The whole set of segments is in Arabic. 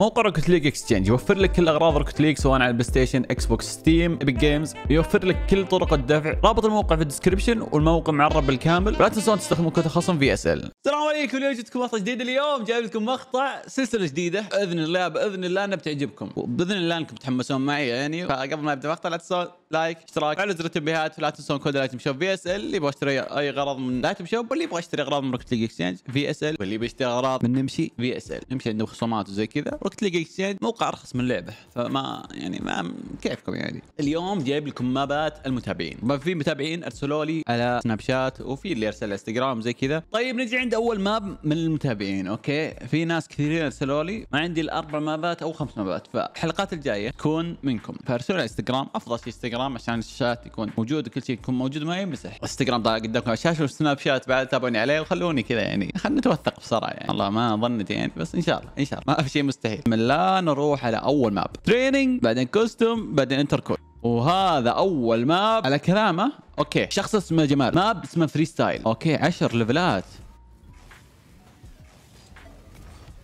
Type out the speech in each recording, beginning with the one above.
موقع روكت ليج اكسشينج يوفر لك كل اغراض روكت ليج سواء على البلاي ستيشن اكس بوكس ستيم ايبك جيمز يوفر لك كل طرق الدفع رابط الموقع في الديسكربشن والموقع معرب بالكامل ولا تنسون تستخدمون كود خصم في اس ال السلام عليكم اليوم جبتكم مقطع جديد اليوم جايب لكم مقطع سلسله جديده باذن الله باذن الله انها بتعجبكم وباذن الله انكم تتحمسون معي يعني فقبل ما ابدا المقطع لا تنسون لايك اشتراك على زر التنبيهات ولا تنسون كود الايتم شوب في اس ال اللي يبغى يشتري اي غرض من الايتم شوب واللي يبغى يشتري اغراض من روكت ليج اكستشينج في اس ال واللي بيشتري اغراض من نمشي في اس ال نمشي عندهم خصومات وزي كذا وقت اللي جاي موقع ارخص من لعبه فما يعني ما كيفكم يعني اليوم جايب لكم مابات المتابعين ما في متابعين ارسلوا لي على سناب شات وفي اللي ارسل انستغرام زي كذا طيب نجي عند اول ماب من المتابعين اوكي في ناس كثيرين ارسلوا لي ما عندي الاربع مابات او خمس مابات فالحلقات الجايه تكون منكم فارسلوا على انستغرام افضل شيء انستغرام عشان الشات يكون موجود وكل شيء يكون موجود ما يمسح انستغرام طالع قدامكم على الشاشه والسناب شات بعد تابعوني عليه وخلوني كذا يعني خلينا نتوثق بسرعه يعني والله ما ظنيت يعني بس ان شاء الله ان شاء الله ما في شيء مستحيل من لا نروح على اول ماب تريننج بعدين كوستم بعدين انتر كول وهذا اول ماب على كلامه اوكي شخص اسمه جمال ماب اسمه فري ستايل اوكي 10 ليفلات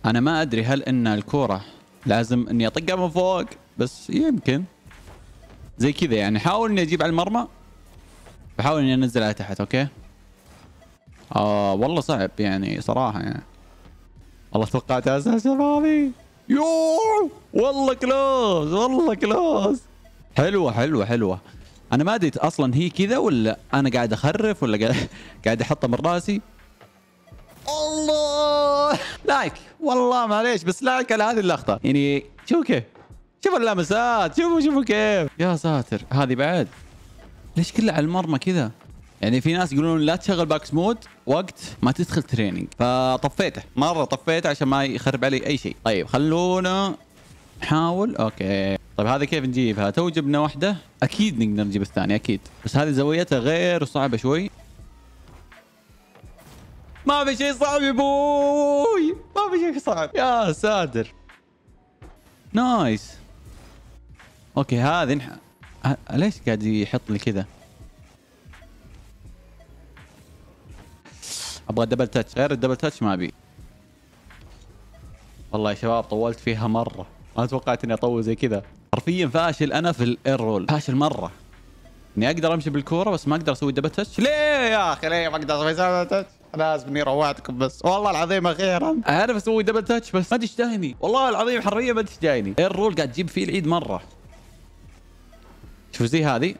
انا ما ادري هل ان الكوره لازم اني اطقها من فوق بس يمكن زي كذا يعني حاول اني اجيب على المرمى بحاول اني انزلها تحت اوكي اه والله صعب يعني صراحه يعني والله توقعت اسهل شبابي يوه والله كلوز والله كلوز حلوه حلوه حلوه انا ما ادري اصلا هي كذا ولا انا قاعد اخرف ولا قاعد احطها من راسي الله لايك والله معليش بس لايك على هذه اللقطه يعني شوفوا كيف شوفوا اللمسات شوفوا شوفوا كيف يا ساتر هذه بعد ليش كلها على المرمى كذا يعني في ناس يقولون لا تشغل باكس مود وقت ما تدخل تريننج فطفيته مره طفيته عشان ما يخرب علي اي شيء طيب خلونا نحاول اوكي طيب هذه كيف نجيبها تو جبنا واحده اكيد نقدر نجيب الثانيه اكيد بس هذه زاويتها غير وصعبه شوي ما في شيء صعب يا بوي ما في شيء صعب يا ساتر نايس اوكي هذه نح... ليش قاعد يحط لي كذا ابغى دبل تاتش غير الدبل تاتش ما ابي والله يا شباب طولت فيها مره ما توقعت اني اطول زي كذا حرفيا فاشل انا في الاير رول فاشل مره اني اقدر امشي بالكوره بس ما اقدر اسوي دبل تاتش ليه يا اخي ليه ما اقدر اسوي دبل تاتش لازم اني روعتكم بس والله العظيم اخيرا اعرف اسوي دبل تاتش بس ما ادري جايني والله العظيم حرفيا ما ادري جايني اير رول قاعد تجيب فيه العيد مره شوف زي هذه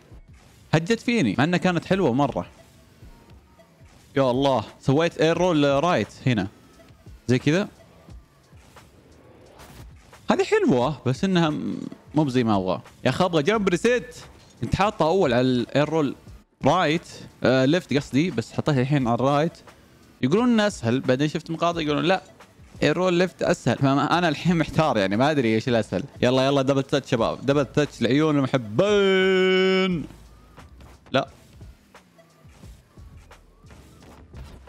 هجت فيني مع انها كانت حلوه مره يا الله سويت اير رول رايت هنا زي كذا هذه حلوه بس انها مو بزي ما ابغى يا اخي ابغى جنب ريسيت كنت حاطه اول على الاير رول رايت ليفت قصدي بس حطيتها الحين على الرايت يقولون انه اسهل بعدين شفت مقاطع يقولون لا اير رول ليفت اسهل فانا الحين محتار يعني ما ادري ايش الاسهل يلا يلا دبل تاتش شباب دبل تاتش لعيون المحبين لا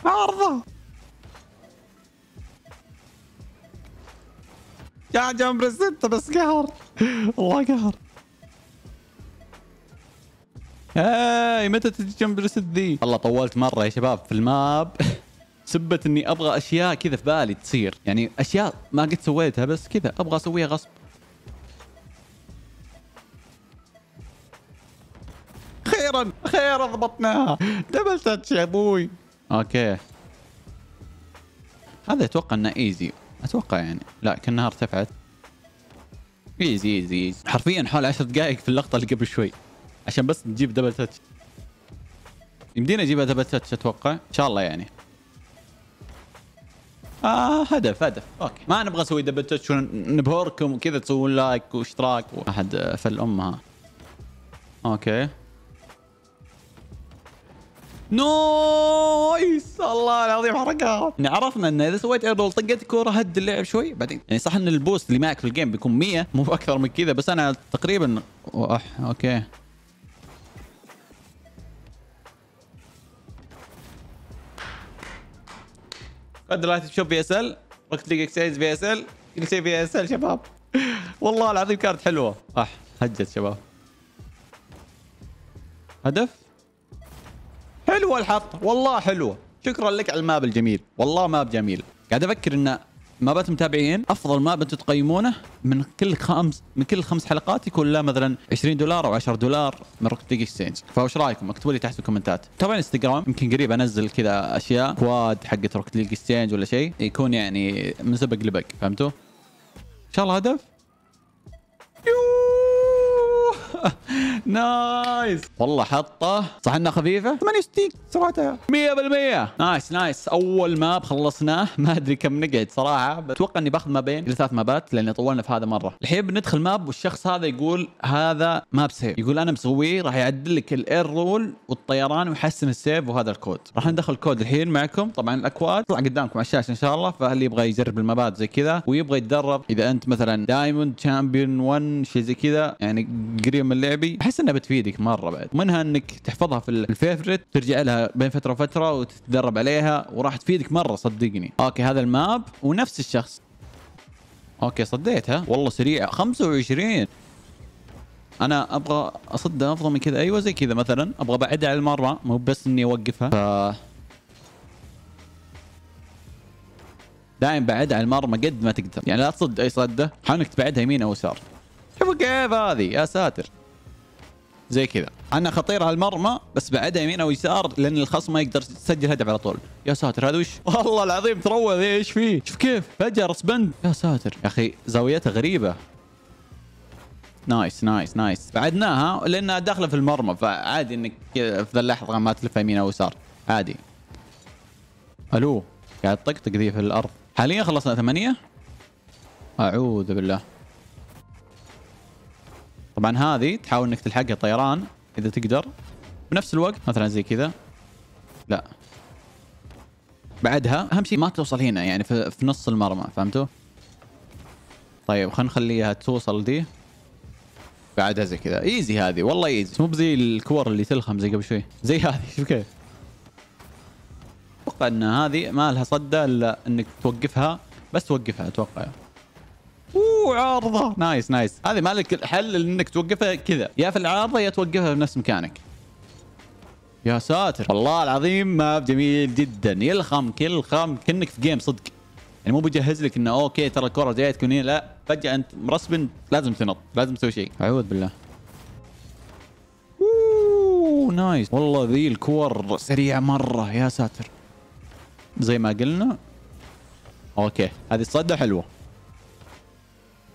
عرضه يا جنب الستة بس قهر والله قهر هاي متى تجي جنب الست ذي والله طولت مرة يا شباب في الماب سبت اني ابغى اشياء كذا في بالي تصير يعني اشياء ما قد سويتها بس كذا ابغى اسويها غصب خيرا خيرا ضبطناها دبل تاتش يا ابوي اوكي هذا اتوقع انه ايزي اتوقع يعني لا كانها ارتفعت ايزي ايزي ايزي حرفيا حول 10 دقائق في اللقطه اللي قبل شوي عشان بس نجيب دبل تاتش يمدينا نجيبها دبل تاتش اتوقع ان شاء الله يعني آه هدف هدف اوكي ما نبغى نسوي دبل تاتش ونبهركم وكذا تسوون لايك واشتراك و... احد فل امها اوكي نايس الله العظيم حركات يعني عرفنا ان اذا سويت اير رول طقت كوره هد اللعب شوي بعدين يعني صح ان البوست اللي معك في الجيم بيكون 100 مو اكثر من كذا بس انا تقريبا أح اوكي قد لا تشوف في اس ال وقت ليج اكسايز في اس ال كل شيء في اس ال شباب والله العظيم كانت حلوه اح هجت شباب هدف حلوه الحطه والله حلوه شكرا لك على الماب الجميل والله ماب جميل قاعد افكر ان مابات متابعين افضل ماب انتم تقيمونه من كل خمس من كل خمس حلقات يكون له مثلا 20 دولار او 10 دولار من روكتيك اكسشينج فايش رايكم اكتبوا لي تحت في الكومنتات طبعا انستغرام يمكن قريب انزل كذا اشياء كواد حقت روكتيك اكسشينج ولا شيء يكون يعني من سبق لبق فهمتوا ان شاء الله هدف نايس والله حطه صح انها خفيفه 68 سرعتها 100% نايس نايس اول ماب خلصناه ما ادري كم نقعد صراحه اتوقع اني باخذ ما بين الى ثلاث مابات لاني طولنا في هذا مره الحين بندخل ماب والشخص هذا يقول هذا ماب سيف يقول انا مسويه راح يعدل لك الاير رول والطيران ويحسن السيف وهذا الكود راح ندخل الكود الحين معكم طبعا الاكواد طلع قدامكم على الشاشه ان شاء الله فاللي يبغى يجرب المابات زي كذا ويبغى يتدرب اذا انت مثلا دايموند شامبيون 1 شيء زي كذا يعني قريب من لعبي احس انها بتفيدك مره بعد منها انك تحفظها في الفيفرت ترجع لها بين فتره وفتره وتتدرب عليها وراح تفيدك مره صدقني اوكي هذا الماب ونفس الشخص اوكي صديتها والله سريعه 25 انا ابغى اصد افضل من كذا ايوه زي كذا مثلا ابغى ابعدها على المره مو بس اني اوقفها ف دائما بعد على المرمى قد ما تقدر يعني لا تصد اي صده حاولك تبعدها يمين او يسار شوفوا كيف هذه يا ساتر زي كذا انا خطير على المرمى بس بعدها يمين او يسار لان الخصم ما يقدر يسجل هدف على طول يا ساتر هذا وش والله العظيم تروى ايش فيه شوف كيف فجأة رسبند يا ساتر يا اخي زاويته غريبه نايس نايس نايس بعدناها لانها داخله في المرمى فعادي انك في ذا اللحظه ما تلف يمين او يسار عادي الو قاعد طقطق ذي في الارض حاليا خلصنا ثمانية اعوذ بالله طبعا هذه تحاول انك تلحقها طيران اذا تقدر بنفس الوقت مثلا زي كذا لا بعدها اهم شيء ما توصل هنا يعني في, في نص المرمى فهمتوا طيب خلينا نخليها توصل دي بعدها زي كذا ايزي هذه والله ايزي مو بزي الكور اللي تلخم زي قبل شوي زي هذه شوف كيف اتوقع ان هذه ما لها صده الا انك توقفها بس توقفها اتوقع وعارضه نايس نايس هذه مالك الحل انك توقفها كذا يا في العارضه يا توقفها بنفس مكانك يا ساتر والله العظيم ماب جميل جدا يلخمك يلخمك كانك في جيم صدق يعني مو بجهز لك انه اوكي ترى الكره جايه تكون هنا لا فجاه انت مرسبن لازم تنط لازم تسوي شيء اعوذ بالله اوه نايس والله ذي الكور سريعه مره يا ساتر زي ما قلنا اوكي هذه الصده حلوه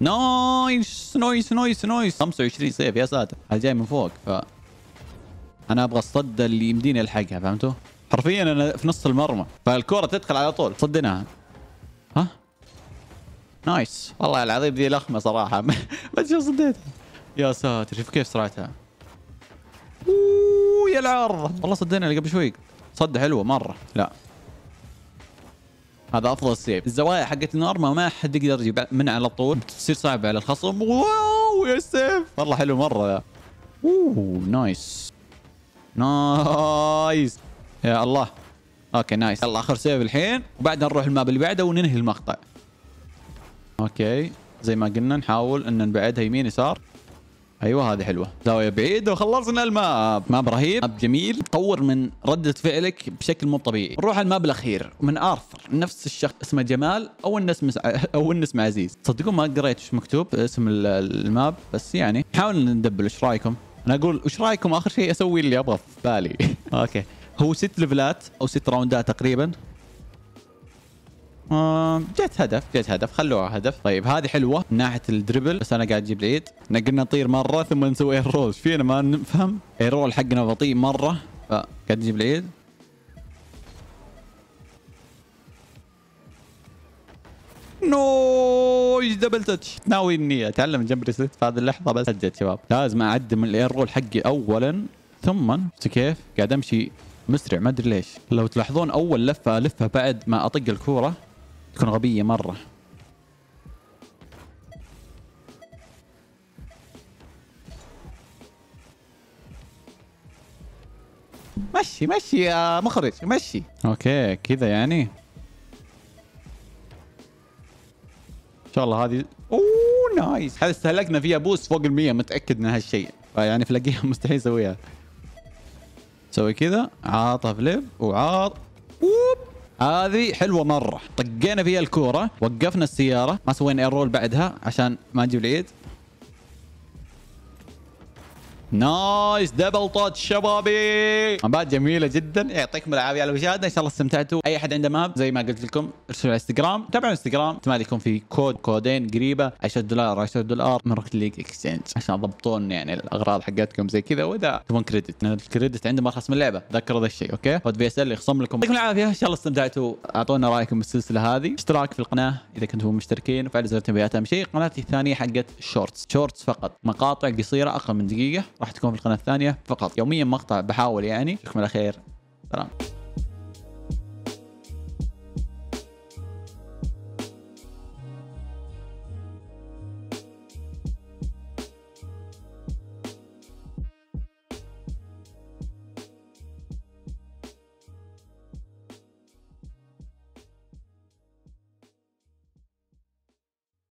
نايس نايس نايس نايس 25 سيف يا ساتر هذا جاي من فوق ف انا ابغى الصد اللي يمديني الحقها فهمتوا؟ حرفيا انا في نص المرمى فالكوره تدخل على طول صدناها ها نايس والله العظيم ذي لخمه صراحه ما ادري صديتها يا ساتر شوف كيف سرعتها اوه يا العرض والله صدينا اللي قبل شوي صده حلوه مره لا هذا افضل سيف الزوايا حقت النورما ما حد يقدر يجيب من على طول بتصير صعبه على الخصم واو يا سيف والله حلو مره ذا اوه نايس نايس يا الله اوكي نايس يلا اخر سيف الحين وبعدها نروح الماب اللي بعده وننهي المقطع اوكي زي ما قلنا نحاول ان نبعدها يمين يسار ايوه هذه حلوه زاويه بعيده وخلصنا الماب ماب رهيب ماب جميل طور من رده فعلك بشكل مو طبيعي نروح على الماب الاخير من ارثر نفس الشخص اسمه جمال او ان اسمه او ان اسمه عزيز تصدقون ما قريت ايش مكتوب اسم الماب بس يعني نحاول ندبل ايش رايكم انا اقول ايش رايكم اخر شيء اسوي اللي ابغى في بالي اوكي هو ست ليفلات او ست راوندات تقريبا آه، جت هدف جت هدف خلوها هدف طيب هذه حلوه من ناحيه الدربل بس انا قاعد اجيب العيد نقلنا قلنا نطير مره ثم نسوي اير رول فينا ما نفهم اير رول حقنا بطيء مره فقاعد نجيب العيد نو دبل تاتش ناوي اني اتعلم جنب ريسيت في هذه اللحظه بس سجلت شباب لازم اعدم الاير رول حقي اولا ثم كيف قاعد امشي مسرع ما ادري ليش لو تلاحظون اول لفه الفها بعد ما اطق الكوره تكون غبية مرة مشي مشي يا مخرج مشي اوكي كذا يعني ان شاء الله هذه اوه نايس هذا استهلكنا فيها بوست فوق ال 100 متاكد من هالشيء فيعني فلاقيها مستحيل اسويها سوي كذا عاطف فليب وعاط هذه حلوه مره طقينا فيها الكوره وقفنا السياره ما سوينا ايرول بعدها عشان ما نجيب العيد نايس دبل تاتش شبابي مبات جميله جدا يعطيكم العافيه على المشاهده ان شاء الله استمتعتوا اي احد عنده ماب زي ما قلت لكم ارسلوا على انستغرام تابعوا انستغرام احتمال يكون في كود كودين قريبه 10 دولار 10 دولار من روكت ليج اكسشينج عشان تضبطون يعني الاغراض حقتكم زي كذا واذا تبون كريدت الكريدت عندهم ارخص من اللعبه ذكروا ذا الشيء اوكي كود في اس ال يخصم لكم يعطيكم العافيه ان شاء الله استمتعتوا اعطونا رايكم بالسلسله هذه اشتراك في القناه اذا كنتم مشتركين وفعل زر التنبيهات اهم شيء قناتي الثانيه حقت شورتس شورتس فقط مقاطع قصيره اقل من دقيقه راح تكون في القناه الثانيه فقط يوميا مقطع بحاول يعني جزاكم الله خير سلام